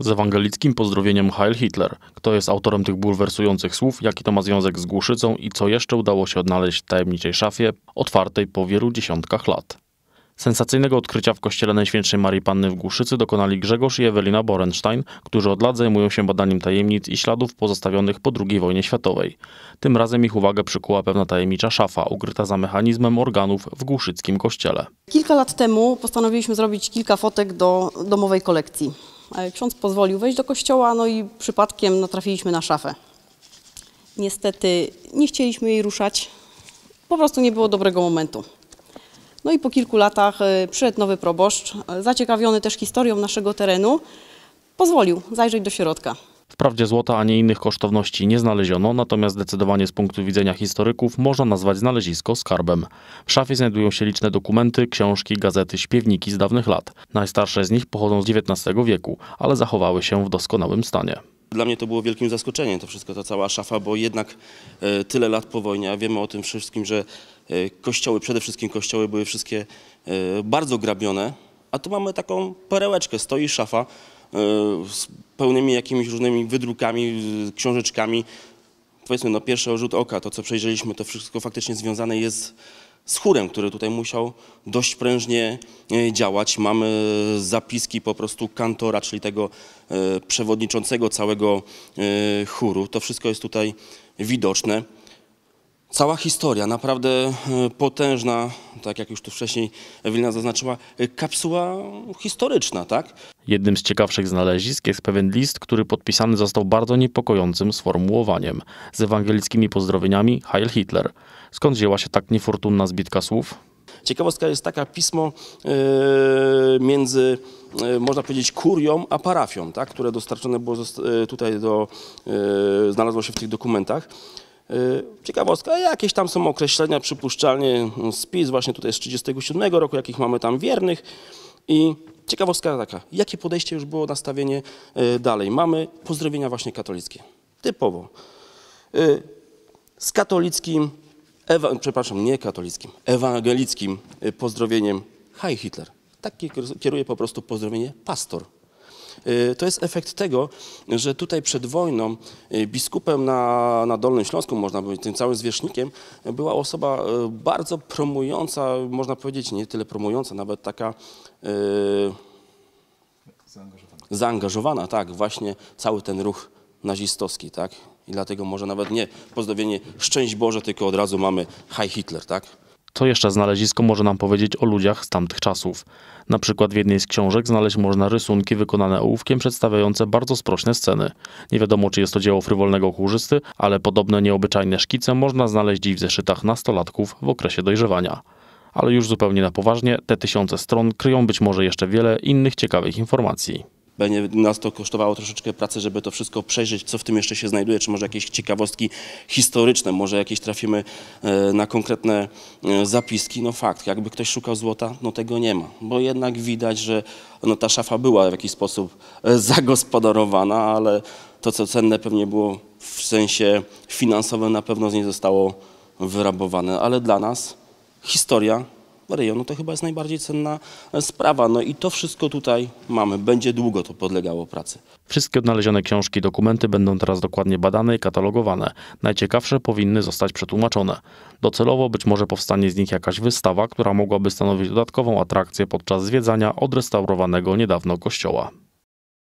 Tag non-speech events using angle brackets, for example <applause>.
Z ewangelickim pozdrowieniem Heil Hitler. Kto jest autorem tych bulwersujących słów, jaki to ma związek z Głuszycą i co jeszcze udało się odnaleźć w tajemniczej szafie, otwartej po wielu dziesiątkach lat. Sensacyjnego odkrycia w kościele Najświętszej Marii Panny w Głuszycy dokonali Grzegorz i Ewelina Borenstein, którzy od lat zajmują się badaniem tajemnic i śladów pozostawionych po II wojnie światowej. Tym razem ich uwagę przykuła pewna tajemnicza szafa, ukryta za mechanizmem organów w głuszyckim kościele. Kilka lat temu postanowiliśmy zrobić kilka fotek do domowej kolekcji. E, ksiądz pozwolił wejść do kościoła, no i przypadkiem natrafiliśmy no, na szafę. Niestety nie chcieliśmy jej ruszać, po prostu nie było dobrego momentu. No i po kilku latach e, przyszedł nowy proboszcz, e, zaciekawiony też historią naszego terenu, pozwolił zajrzeć do środka. Wprawdzie złota ani innych kosztowności nie znaleziono, natomiast zdecydowanie z punktu widzenia historyków można nazwać znalezisko skarbem. W szafie znajdują się liczne dokumenty, książki, gazety, śpiewniki z dawnych lat. Najstarsze z nich pochodzą z XIX wieku, ale zachowały się w doskonałym stanie. Dla mnie to było wielkim zaskoczeniem to wszystko, ta cała szafa, bo jednak e, tyle lat po wojnie, a wiemy o tym wszystkim, że e, kościoły, przede wszystkim kościoły były wszystkie e, bardzo grabione, a tu mamy taką perełeczkę, stoi szafa, E, z pełnymi jakimiś różnymi wydrukami, książeczkami. Powiedzmy, no pierwszy rzut oka, to co przejrzeliśmy, to wszystko faktycznie związane jest z chórem, który tutaj musiał dość prężnie e, działać. Mamy e, zapiski po prostu kantora, czyli tego przewodniczącego całego chóru. To wszystko jest tutaj widoczne. Cała historia, naprawdę potężna, tak jak już tu wcześniej Ewelina zaznaczyła, kapsuła historyczna, tak? Jednym z ciekawszych znalezisk jest pewien list, który podpisany został bardzo niepokojącym sformułowaniem z ewangelickimi pozdrowieniami Heil Hitler. Skąd wzięła się tak niefortunna zbitka słów? Ciekawostka jest taka, pismo yy, między e, można powiedzieć, kurią, a parafią, tak, które dostarczone było e, tutaj do, yy, znalazło się w tych dokumentach. Yy, ciekawostka, jakieś tam są określenia, przypuszczalnie no, spis właśnie tutaj z 1937 roku, jakich mamy tam wiernych i Ciekawostka taka, jakie podejście już było nastawienie e, dalej? Mamy pozdrowienia właśnie katolickie, typowo. E, z katolickim, ewa, przepraszam, nie katolickim, ewangelickim e, pozdrowieniem Hi Hitler. Tak kieruje po prostu pozdrowienie pastor Y, to jest efekt tego, że tutaj przed wojną y, biskupem na, na Dolnym Śląsku, można powiedzieć, tym całym zwierzchnikiem, była osoba y, bardzo promująca, można powiedzieć, nie tyle promująca, nawet taka... Zaangażowana. Zaangażowana, tak, właśnie cały ten ruch nazistowski, tak? I dlatego może nawet nie pozdrowienie szczęść Boże, tylko od razu mamy High Hitler, tak? Co jeszcze znalezisko może nam powiedzieć o ludziach z tamtych czasów? Na przykład w jednej z książek znaleźć można rysunki wykonane ołówkiem przedstawiające bardzo sprośne sceny. Nie wiadomo, czy jest to dzieło frywolnego kurzysty, ale podobne nieobyczajne szkice można znaleźć dziś w zeszytach nastolatków w okresie dojrzewania. Ale już zupełnie na poważnie, te tysiące stron kryją być może jeszcze wiele innych ciekawych informacji. Będzie nas to kosztowało troszeczkę pracy, żeby to wszystko przejrzeć, co w tym jeszcze się znajduje, czy może jakieś ciekawostki historyczne, może jakieś trafimy e, na konkretne e, zapiski. No fakt, jakby ktoś szukał złota, no tego nie ma, bo jednak widać, że no, ta szafa była w jakiś sposób e, <laughs> zagospodarowana, ale to, co cenne pewnie było w sensie finansowym, na pewno z niej zostało wyrabowane, ale dla nas historia rejonu to chyba jest najbardziej cenna e, sprawa. No i to wszystko tutaj mamy. Będzie długo to podlegało pracy. Wszystkie odnalezione książki i dokumenty będą teraz dokładnie badane i katalogowane. Najciekawsze powinny zostać przetłumaczone. Docelowo być może powstanie z nich jakaś wystawa, która mogłaby stanowić dodatkową atrakcję podczas zwiedzania odrestaurowanego niedawno kościoła.